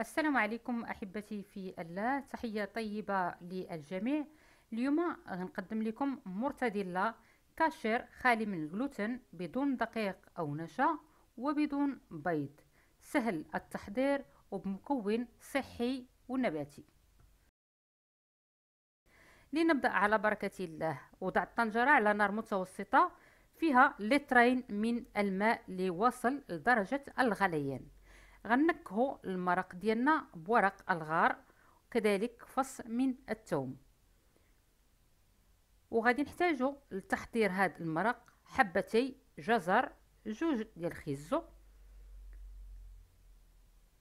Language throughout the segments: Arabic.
السلام عليكم احبتي في الله تحيه طيبه للجميع اليوم غنقدم لكم مرتديلا كاشير خالي من الجلوتين بدون دقيق او نشا وبدون بيض سهل التحضير وبمكون صحي ونباتي لنبدا على بركه الله وضع الطنجره على نار متوسطه فيها لترين من الماء لوصل درجه الغليان غنكهو المرق ديالنا بورق الغار كذلك فص من الثوم وغادي نحتاجو لتحضير هذا المرق حبتي جزر جوج ديال الخيزو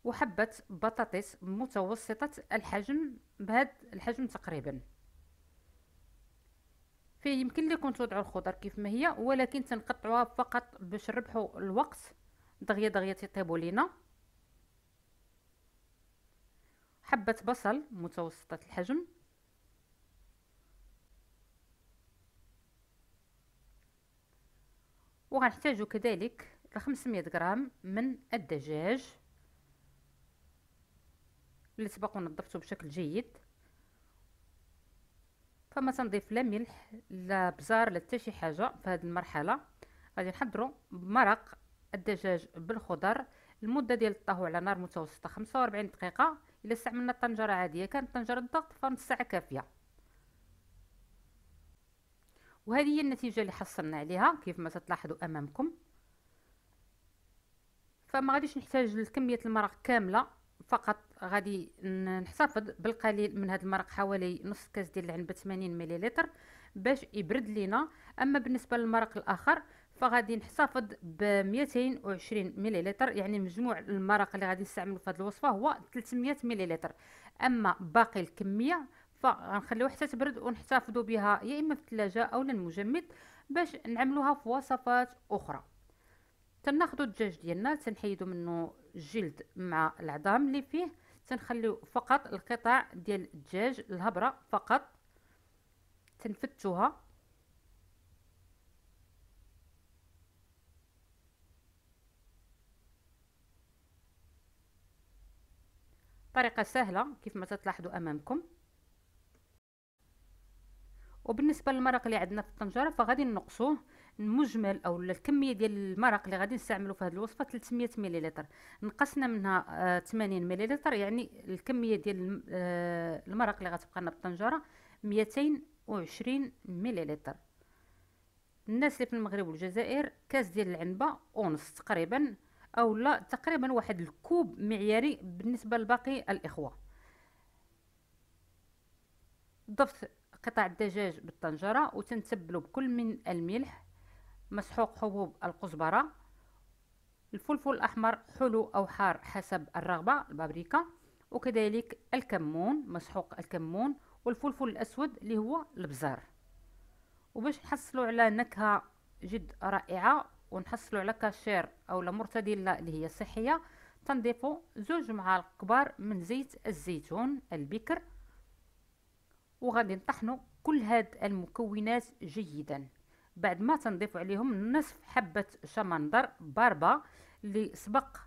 وحبة بطاطس متوسطة الحجم بهذا الحجم تقريبا فيه يمكن لكم توضعوا الخضر كيف ما هي ولكن تنقطعوها فقط باش نربحوا الوقت دغيا دغيا تيطيبوا لينا حبة بصل متوسطة الحجم وغنحتاجو كذلك 500 غرام من الدجاج اللي سبق ونظفته بشكل جيد فما تنضيف لا ملح لا بزار لا حتى شي حاجه في هذه المرحله غادي نحضروا مرق الدجاج بالخضر المده ديال الطهو على نار متوسطه 45 دقيقه الا استعملنا الطنجره عاديه كانت طنجره الضغط فنص ساعه كافيه وهذه هي النتيجه اللي حصلنا عليها كيف ما تلاحظوا امامكم فما غاديش نحتاج لكميه المرق كامله فقط غادي نحتفظ بالقليل من هذا المرق حوالي نص كاس ديال العنب 80 مليلتر باش يبرد لينا اما بالنسبه للمرق الاخر فغادي نحتفظ ب 220 مليلتر يعني مجموع المرق اللي غادي نستعملو في هذه الوصفه هو 300 مليلتر اما باقي الكميه فغنخليوها حتى تبرد ونحتفظوا بها يا اما في الثلاجه اولا المجمد باش نعملوها في وصفات اخرى تناخذوا الدجاج ديالنا تنحيدوا منه الجلد مع العظام اللي فيه تنخليو فقط القطع ديال الدجاج الهبره فقط تنفتوها بطريقه سهله كيف ما تلاحظوا امامكم وبالنسبه للمرق اللي عندنا في الطنجره فغادي نقصوه المجمل او الكميه ديال المرق اللي غادي نستعملو في هذه الوصفه 300 مليلتر نقصنا منها 80 آه، مليلتر يعني الكميه ديال آه، المرق اللي غتبقى لنا في الطنجره 220 مليلتر الناس اللي في المغرب والجزائر كاس ديال العنبه ونص تقريبا او لا تقريبا واحد الكوب معياري بالنسبه لباقي الاخوه ضفت قطع الدجاج بالطنجره وتنتبلو بكل من الملح مسحوق حبوب القزبره الفلفل الاحمر حلو او حار حسب الرغبه البابريكا وكذلك الكمون مسحوق الكمون والفلفل الاسود اللي هو البزار وباش نحصلوا على نكهه جد رائعه ونحصلوا على كاشير او لا اللي هي صحيه تنضيفوا زوج معالق كبار من زيت الزيتون البكر وغادي نطحنوا كل هاد المكونات جيدا بعد ما تنضيفوا عليهم نصف حبه شمندر باربا اللي سبق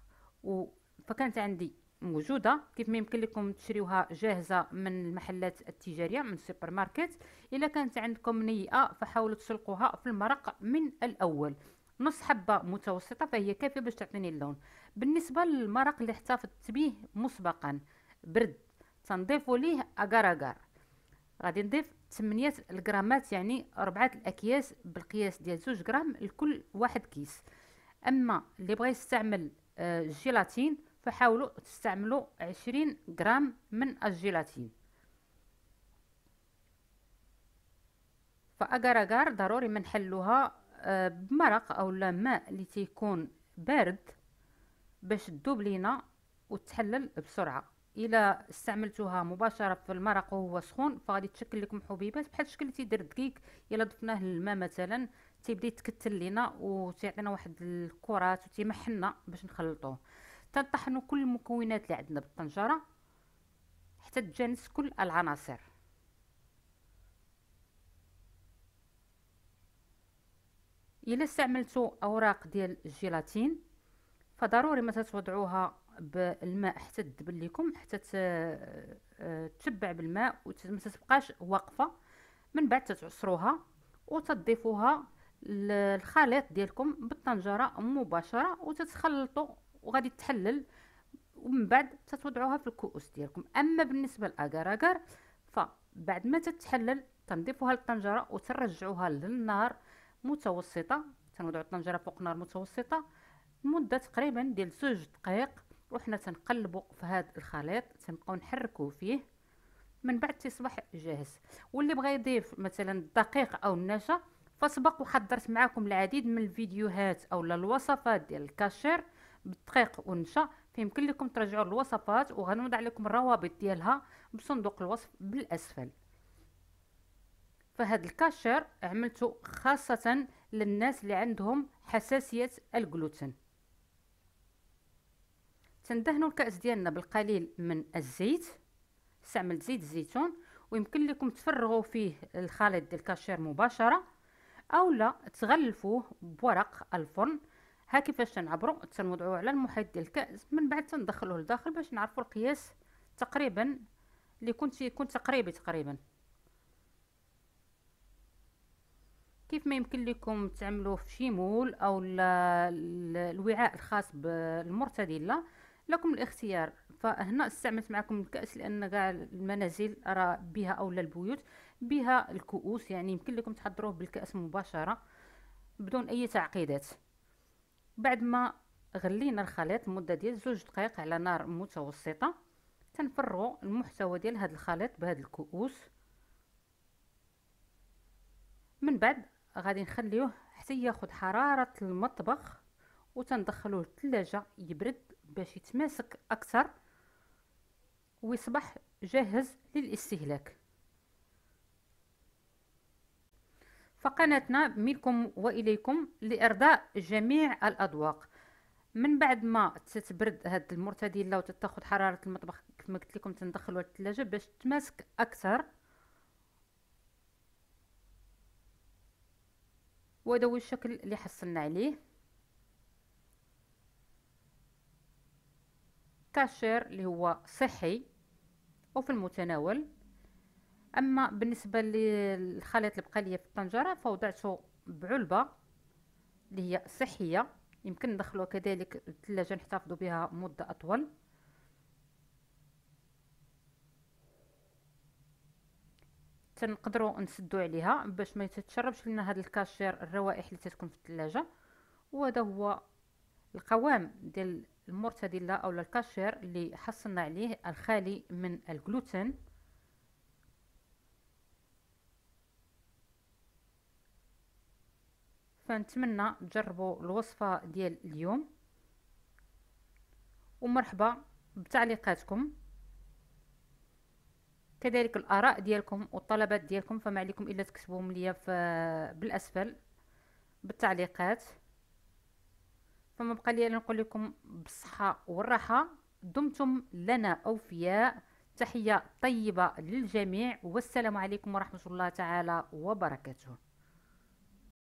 و فكانت عندي موجوده كيف ما يمكن لكم تشريوها جاهزه من المحلات التجاريه من السوبر ماركت الا كانت عندكم نيئه فحاولوا تسلقوها في المرق من الاول نص حبه متوسطه فهي كافيه باش تعطيني اللون بالنسبه للمرق اللي احتفظت به مسبقا برد تنضيف ليه اغار اغار غادي نضيف 8 الجرامات يعني ربعة الاكياس بالقياس ديال 2 غرام لكل واحد كيس اما اللي بغى يستعمل الجيلاتين آه، فحاولوا تستعملوا 20 غرام من الجيلاتين فاغار اغار ضروري ما نحلوها بمرق او لا ماء اللي تيكون بارد باش تذوب لينا وتحلل بسرعه الا استعملتوها مباشره في المرق وهو سخون فغادي تشكل لكم حبيبات بحال الشكل اللي تيدير الدقيق الا ضفناه للماء مثلا تيبدا يتكتل لينا وتيعطينا واحد الكرات وتيمحنا باش نخلطوه تنطحنوا كل المكونات اللي عندنا بالطنجره حتى تجانس كل العناصر الا استعملتوا اوراق ديال الجيلاتين فضروري ما تتوضعوها بالماء حتى تدبل لكم حتى تتبع بالماء وما تبقاش واقفه من بعد تتعصروها وتضيفوها للخليط ديالكم بالطنجره مباشره وتتخلطوا وغادي تحلل ومن بعد تتوضعوها في الكؤوس ديالكم اما بالنسبه للاجار فبعد ما تتحلل تنضيفوها للطنجره وترجعوها للنار متوسطه تنوضع الطنجره فوق نار متوسطه لمده تقريبا ديال زوج دقائق وحنا تنقلبوا في هذا الخليط تنبقاو نحركوه فيه من بعد تصبح جاهز واللي بغى يضيف مثلا الدقيق او النشا فسبق وحضرت معكم العديد من الفيديوهات او الوصفات ديال الكاشير بالدقيق والنشا فيمكن لكم ترجعوا الوصفات وغنوضع لكم الروابط ديالها بصندوق الوصف بالاسفل فهاد الكاشر عملته خاصة للناس اللي عندهم حساسية الجلوتين تندهنوا الكأس ديالنا بالقليل من الزيت استعملت زيت الزيتون ويمكن لكم تفرغوا فيه الخليط ديال الكاشير مباشره أو لا تغلفوه بورق الفرن ها كيفاش تنعبرو تنوضعوه على المحيط ديال الكاس من بعد تندخلوه لداخل باش نعرفوا القياس تقريبا اللي كنت يكون تقريبي تقريبا كيف ما يمكن لكم تعملوه في شي مول او الوعاء الخاص بالمرتدله لكم الاختيار فهنا استعملت معكم الكأس لأن كاع المنازل راه بها أولا البيوت بها الكؤوس يعني يمكن لكم تحضروه بالكأس مباشرة بدون أي تعقيدات بعد ما غلينا الخليط مدة ديال زوج دقائق على نار متوسطة تنفرغوا المحتوى ديال هذا الخليط بهاد الكؤوس من بعد غادي نخليوه حتى ياخد حراره المطبخ وتندخلوه التلاجة يبرد باش يتماسك اكثر ويصبح جاهز للاستهلاك فقناتنا منكم واليكم لارضاء جميع الاذواق من بعد ما تتبرد هاد المرتديله وتتاخد حراره المطبخ كما قلت لكم تندخلوها للثلاجه باش تماسك اكثر وهذا هو الشكل اللي حصلنا عليه كاشير اللي هو صحي وفي المتناول اما بالنسبه للخليط اللي بقى ليا في الطنجره فوضعته بعلبه اللي هي صحيه يمكن ندخلوها كذلك الثلاجه نحتفظوا بها مده اطول تنقدروا نسدو عليها باش ما يتشربش لنا هاد الكاشير الروائح اللي تتكون في الثلاجه وهذا هو القوام ديال المرتدله اولا الكاشير اللي حصلنا عليه الخالي من الجلوتين فنتمنى تجربوا الوصفه ديال اليوم ومرحبا بتعليقاتكم كذلك الاراء ديالكم والطلبات ديالكم فما عليكم الا تكتبوهم ليا بالاسفل بالتعليقات فما بقى لي نقول لكم بالصحه والراحه دمتم لنا اوفياء تحيه طيبه للجميع والسلام عليكم ورحمه الله تعالى وبركاته